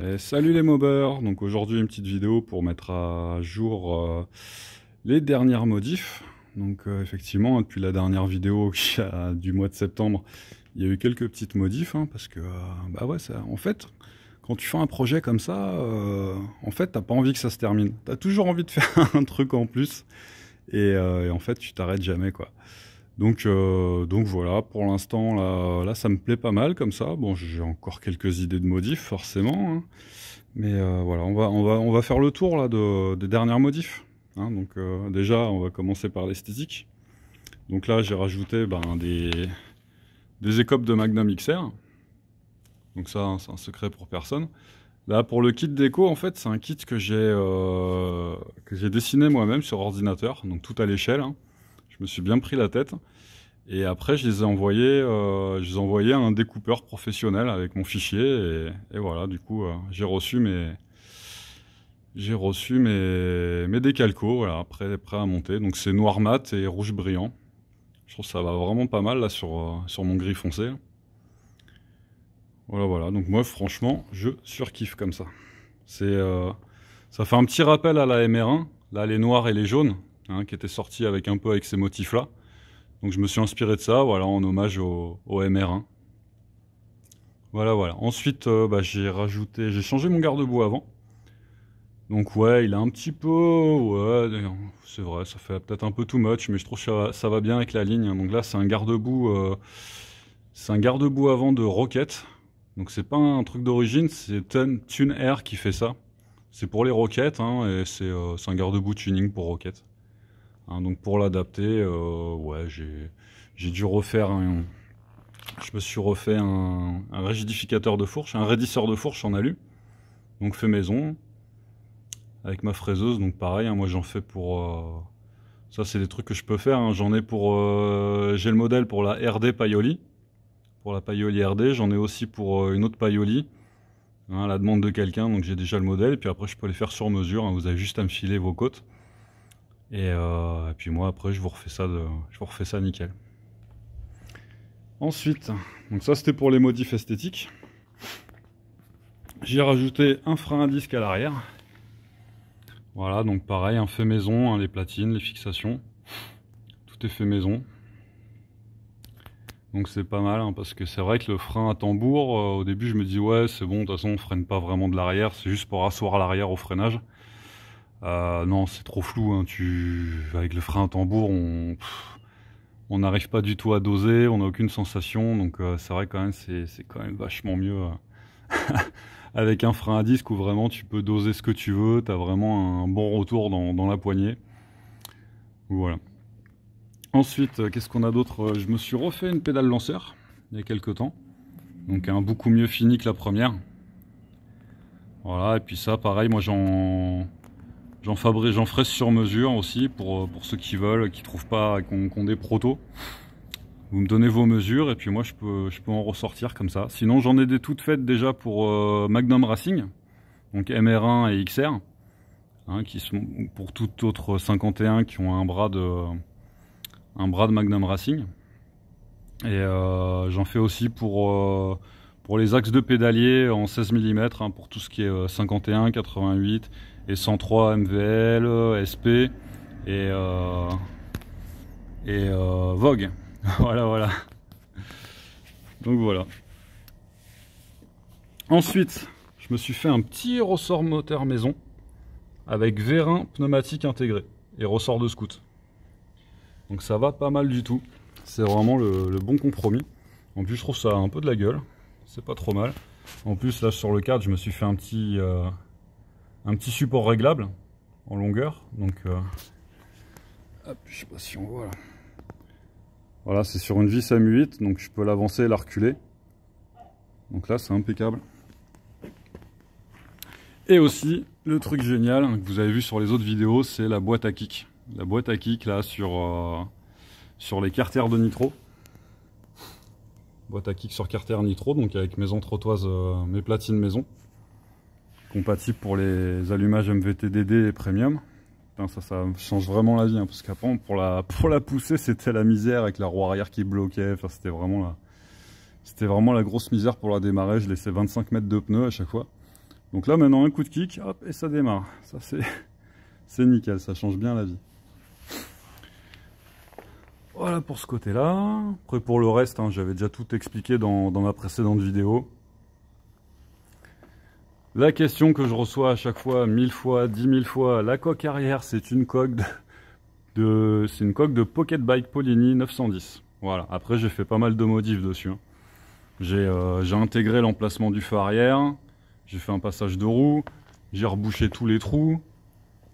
Euh, salut les mobeurs Donc aujourd'hui une petite vidéo pour mettre à jour euh, les dernières modifs. Donc euh, effectivement, depuis la dernière vidéo du mois de septembre, il y a eu quelques petites modifs, hein, parce que, bah ouais, ça, en fait, quand tu fais un projet comme ça, en fait, t'as pas envie que ça se termine. T'as toujours envie de faire un truc en plus, et, et en fait, tu t'arrêtes jamais, quoi. Donc, euh, donc voilà, pour l'instant, là, ça me plaît pas mal comme ça. Bon, j'ai encore quelques idées de modifs, forcément. Hein. Mais euh, voilà, on va, faire le tour là, des dernières modifs. Hein. Donc euh, déjà, on va commencer par l'esthétique. Donc là, j'ai rajouté ben, des, des écopes de Magnum XR. Donc ça, hein, c'est un secret pour personne. Là, pour le kit déco, en fait, c'est un kit que j'ai dessiné moi-même sur ordinateur, donc tout à l'échelle. Je me suis bien pris la tête. Et après, je les ai envoyés, euh, je les à un découpeur professionnel avec mon fichier. Et, voilà, du coup, euh, j'ai reçu mes, j'ai reçu mes, mes décalcos, voilà, prêts, prêt à monter. Donc c'est noir mat et rouge brillant. Je trouve ça va vraiment pas mal là sur, euh, sur mon gris foncé. Voilà, voilà. Donc moi, franchement, je surkiffe comme ça. C'est, ça fait un petit rappel à la MR1. Là, les noirs et les jaunes, Hein, qui était sorti avec un peu avec ces motifs-là. Donc je me suis inspiré de ça, voilà, en hommage au, MR1. Voilà, voilà. Ensuite, euh, bah, j'ai rajouté, j'ai changé mon garde-boue avant. Donc ouais, il a un petit peu, ouais, c'est vrai, ça fait peut-être un peu too much, mais je trouve que ça, ça va bien avec la ligne. Donc là, c'est un garde-boue, euh, c'est un garde-boue avant de Rocket. Donc c'est pas un truc d'origine, c'est Tune Air qui fait ça. C'est pour les Rockets, hein, et euh, c'est un garde-boue tuning pour Rocket. Hein, donc pour l'adapter, euh, ouais, j'ai dû refaire un, je me suis refait un, rigidificateur de fourche, un raidisseur de fourche en alu, donc fait maison, avec ma fraiseuse, donc pareil, hein, moi j'en fais pour... Euh, ça c'est des trucs que je peux faire, hein. j'en ai pour... Euh, j'ai le modèle pour la RD Paioli, pour la Paioli RD, j'en ai aussi pour une autre Paioli, à la demande de quelqu'un, donc j'ai déjà le modèle, puis après je peux les faire sur mesure, vous avez juste à me filer vos côtes. Euh, et, puis moi après je vous refais ça de, je vous refais ça nickel. Ensuite, donc ça c'était pour les modifs esthétiques. J'ai rajouté un frein à disque à l'arrière. Voilà, donc pareil, un fait maison, hein, les platines, les fixations. Tout est fait maison. Donc c'est pas mal, hein, parce que c'est vrai que le frein à tambour, euh, au début je me dis ouais c'est bon, de toute façon on freine pas vraiment de l'arrière, c'est juste pour asseoir l'arrière au freinage. Ah, non, c'est trop flou. Hein. tu... Avec le frein à tambour, on n'arrive pas du tout à doser, on n'a aucune sensation, donc euh, c'est vrai quand même, c'est quand même vachement mieux euh, avec un frein à disque où vraiment tu peux doser ce que tu veux, tu as vraiment un bon retour dans, la poignée. Voilà. Ensuite, euh, qu'est-ce qu'on a d'autre Je me suis refait une pédale lanceur il y a quelques temps, donc un beaucoup mieux fini que la première. Voilà, et puis ça, pareil, moi j'en J'en fabrique, j'en fraise sur mesure aussi euh, pour, ceux qui veulent, qui trouvent pas, qu'on des protos. Vous me donnez vos mesures et puis moi je peux, je peux en ressortir comme ça. Sinon j'en ai des toutes faites déjà pour euh, Magnum Racing, donc MR1 et XR, hein, qui sont pour tout autre 51 qui ont un bras de, un bras de Magnum Racing. Et euh, j'en fais aussi pour, pour les axes de pédalier en 16 mm, hein, pour tout ce qui est 51, 88 et 103 MVL, SP et, euh, et euh, Vogue. voilà, voilà. Donc voilà. Ensuite, je me suis fait un petit ressort moteur maison avec vérin pneumatique intégré et ressort de scout. Donc ça va pas mal du tout. C'est vraiment le, bon compromis. En plus, je trouve ça un peu de la gueule. C'est pas trop mal. En plus, là, sur le cadre, je me suis fait un petit, euh, un petit support réglable en longueur. Donc, euh, ah, je sais pas si on voit Voilà, c'est sur une vis M8, donc je peux l'avancer et la reculer. Donc là, c'est impeccable. Et aussi, le truc génial hein, que vous avez vu sur les autres vidéos, c'est la boîte à kick. La boîte à kick, là, sur, euh, sur les carters de nitro. Boîte à kick sur carter nitro, donc avec mes entretoises euh, mes platines maison compatible pour les allumages MVTDD et Premium. ça, ça change vraiment la vie, hein, parce pour la, pour la pousser, c'était la misère avec la roue arrière qui bloquait. c'était vraiment la, vraiment la grosse misère pour la démarrer. Je laissais 25 mètres de pneus à chaque fois. Donc là, maintenant, un coup de kick, et ça démarre. Ça, c'est, c'est nickel, ça change bien la vie. Voilà pour ce côté-là. Après, pour le reste, hein, j'avais déjà tout expliqué dans ma précédente vidéo. La question que je reçois à chaque fois, mille fois, dix mille fois, la coque arrière, c'est une coque de, c'est une coque de Pocket Bike Polini 910. Voilà. Après, j'ai fait pas mal de modifs dessus. Hein. Euh, j'ai intégré l'emplacement du feu arrière, j'ai fait un passage de roue, j'ai rebouché tous les trous,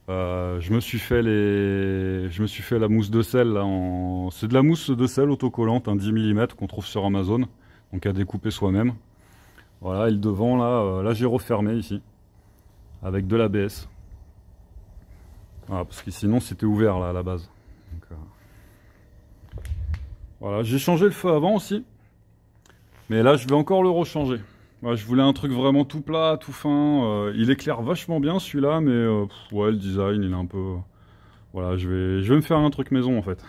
euh, je me suis fait les, je me suis fait la mousse de sel En... C'est de la mousse de sel autocollante, un 10 mm qu'on trouve sur Amazon, donc à découper soi-même. Voilà, et le devant, euh, là, j'ai refermé ici, avec de l'ABS. Voilà, parce que sinon c'était ouvert là à la base. Euh, voilà, j'ai changé le feu avant aussi. Mais là je vais encore le rechanger. je voulais un truc vraiment tout plat, tout fin. Euh, il éclaire vachement bien celui-là, mais ouais, le design il est un peu... Voilà, je vais, je vais me faire un truc maison en fait.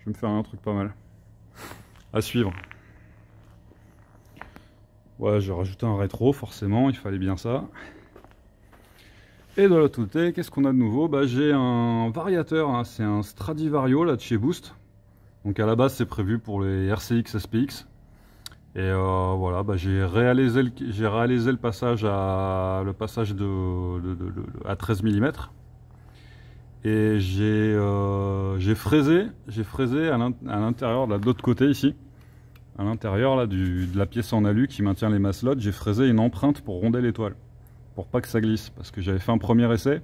Je vais me faire un truc pas mal. À suivre. Ouais, j'ai rajouté un rétro, forcément, il fallait bien ça. Et de l'autre côté, qu'est-ce qu'on a de nouveau bah, J'ai un variateur, hein, c'est un Stradivario là, de chez Boost. Donc à la base, c'est prévu pour les RCX SPX. Et euh, voilà, bah, j'ai réalisé, réalisé, le passage à, le passage de, à 13 mm. Et j'ai euh, fraisé, fraisé à l'intérieur de l'autre côté ici à l'intérieur de la pièce en alu qui maintient les masselottes, j'ai fraisé une empreinte pour ronder l'étoile, pour pas que ça glisse, parce que j'avais fait un premier essai,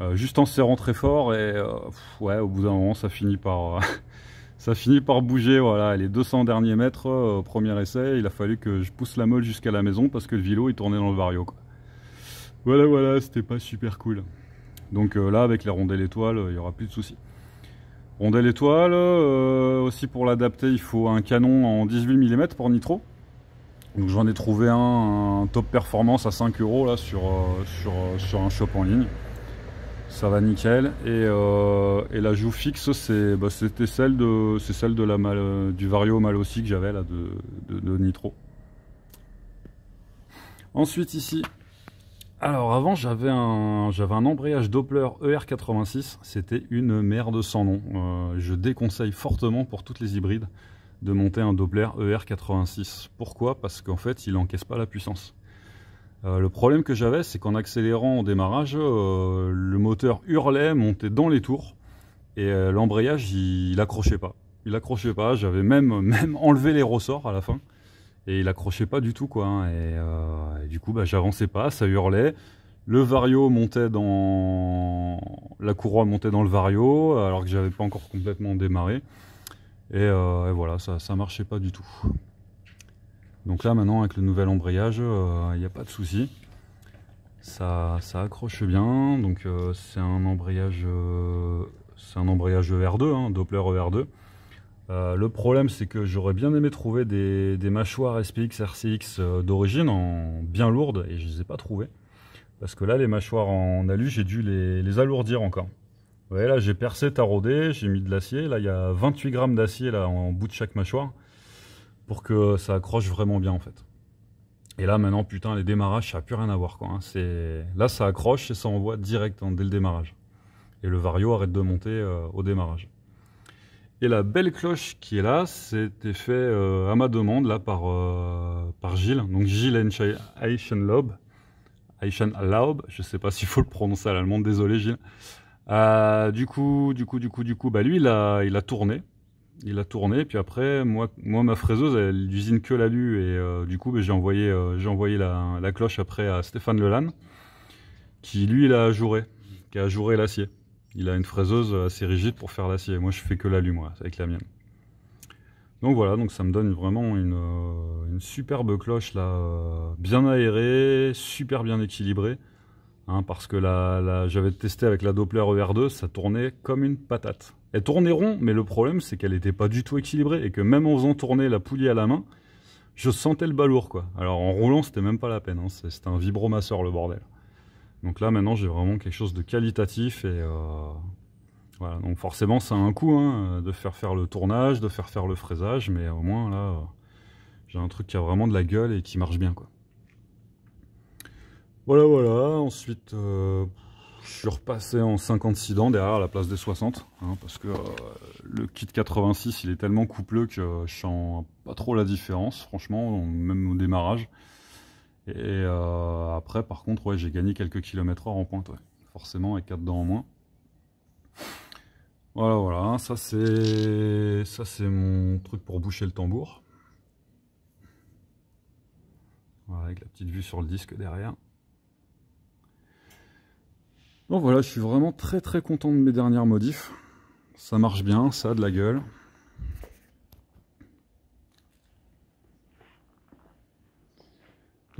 euh, juste en serrant très fort, et euh, au bout d'un moment, ça finit par, ça finit par bouger, voilà, les 200 derniers mètres, euh, premier essai, il a fallu que je pousse la molle jusqu'à la maison, parce que le vélo, il tournait dans le vario, Voilà, voilà, c'était pas super cool. Donc là, avec la rondelle l'étoile, il y aura plus de soucis. Rondelle étoile, euh, aussi pour l'adapter, il faut un canon en 18 mm pour nitro. Donc j'en ai trouvé un, top performance à 5 euros là sur, euh, euh, sur, un shop en ligne. Ça va nickel. Et, la joue fixe, bah, c'était celle, de, celle de la mal, du Vario aussi que j'avais là de nitro. Ensuite ici, alors avant j'avais un embrayage Doppler ER86, c'était une merde sans nom. Euh, je déconseille fortement pour toutes les hybrides de monter un Doppler ER86. Pourquoi Parce qu'en fait il n'encaisse pas la puissance. Euh, le problème que j'avais c'est qu'en accélérant au démarrage, euh, le moteur hurlait, montait dans les tours et l'embrayage il, n'accrochait accrochait pas. Il accrochait pas, j'avais même, même enlevé les ressorts à la fin et il accrochait pas du tout quoi. Hein. Euh, et, du coup, bah, j'avançais pas, ça hurlait. Le vario montait dans la courroie montait dans le vario alors que j'avais pas encore complètement démarré. Et, euh, voilà, ça ça marchait pas du tout. Donc là maintenant avec le nouvel embrayage, il euh, n'y a pas de souci. Ça, ça accroche bien, donc c'est un embrayage c'est un embrayage ER2, hein, Doppler ER2. Euh, le problème, c'est que j'aurais bien aimé trouver des, mâchoires SPX, RCX euh, d'origine en bien lourdes et je ne les ai pas trouvées. Parce que là, les mâchoires en alu, j'ai dû les, alourdir encore. Vous voyez, là, j'ai percé, taraudé, j'ai mis de l'acier. Là, il y a 28 grammes d'acier là en bout de chaque mâchoire pour que ça accroche vraiment bien en fait. Et là, maintenant, putain, les démarrages, ça n'a plus rien à voir quoi. Hein. Là, ça accroche et ça envoie direct hein, dès le démarrage. Et le Vario arrête de monter euh, au démarrage. Et la belle cloche qui est là, c'était fait euh, à ma demande là par, euh, par Gilles, donc Gilles Eichenlob. Eichenlaub, je ne sais pas s'il faut le prononcer à l'allemand, désolé Gilles. Euh, du coup, du coup, du coup, du coup, bah lui, il a, il a tourné. Il a tourné, puis après, moi, moi ma fraiseuse, elle n'usine que l'alu, et du coup, bah, j'ai envoyé, j'ai envoyé la, la, cloche après à Stéphane Lelan qui lui, il a ajouré, qui a ajouré l'acier. Il a une fraiseuse assez rigide pour faire l'acier. Moi, je fais que l'alu, moi, avec la mienne. Donc voilà, donc ça me donne vraiment une, euh, superbe cloche là, euh, bien aérée, super bien équilibrée. Hein, parce que là, j'avais testé avec la Doppler ER2, ça tournait comme une patate. Elle tournait rond, mais le problème c'est qu'elle n'était pas du tout équilibrée et que même en faisant tourner la poulie à la main, je sentais le balourd quoi. Alors en roulant, c'était même pas la peine, hein. c'était un vibromasseur le bordel. Donc là, maintenant, j'ai vraiment quelque chose de qualitatif. Et euh, voilà, donc forcément, ça a un coût hein, de faire faire le tournage, de faire faire le fraisage. Mais au moins, là, j'ai un truc qui a vraiment de la gueule et qui marche bien. quoi. Voilà, voilà. Ensuite, euh, je suis repassé en 56 dents derrière à la place des 60. Hein, parce que euh, le kit 86, il est tellement coupleux que je sens pas trop la différence, franchement, même au démarrage. Et euh, après, par contre, j'ai gagné quelques kilomètres heure en pointe, forcément, avec 4 dents en moins. Voilà, voilà, ça c'est mon truc pour boucher le tambour. avec la petite vue sur le disque derrière. Donc voilà, je suis vraiment très très content de mes dernières modifs. Ça marche bien, ça a de la gueule.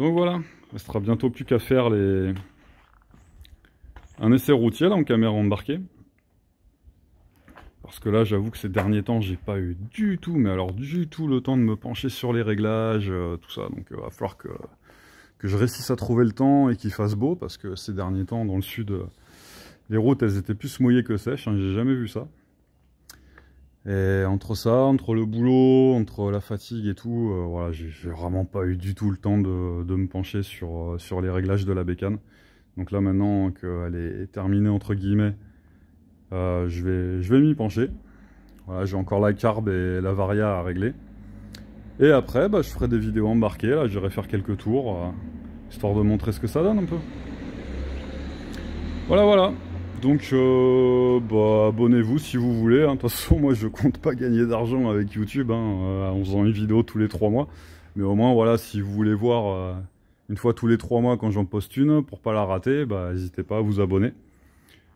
Donc voilà, il ne sera bientôt plus qu'à faire les... un essai routier en caméra embarquée. Parce que là, j'avoue que ces derniers temps, j'ai pas eu du tout, mais alors du tout le temps de me pencher sur les réglages, euh, tout ça. Donc il euh, va falloir que, que je réussisse à trouver le temps et qu'il fasse beau, parce que ces derniers temps, dans le sud, euh, les routes, elles étaient plus mouillées que sèches. Je hein. j'ai jamais vu ça. Et entre ça, entre le boulot, entre la fatigue et tout, euh, voilà, j'ai vraiment pas eu du tout le temps de, me pencher euh, sur, les réglages de la bécane. Donc là maintenant qu'elle est terminée entre guillemets, euh, je vais, je vais m'y pencher. Voilà, j'ai encore la carb et la varia à régler. Et après, bah, je ferai des vidéos embarquées, là j'irai faire quelques tours, histoire de montrer ce que ça donne un peu. Voilà, voilà. Donc euh, bah, abonnez-vous si vous voulez. Hein. De toute façon, moi je compte pas gagner d'argent avec YouTube hein, euh, en faisant une vidéo tous les trois mois. Mais au moins voilà, si vous voulez voir euh, une fois tous les trois mois quand j'en poste une, pour pas la rater, bah, n'hésitez pas à vous abonner.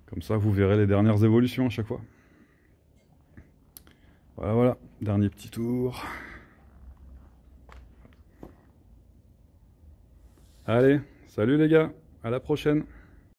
Comme ça vous verrez les dernières évolutions à chaque fois. Voilà voilà, dernier petit tour. Allez, salut les gars, à la prochaine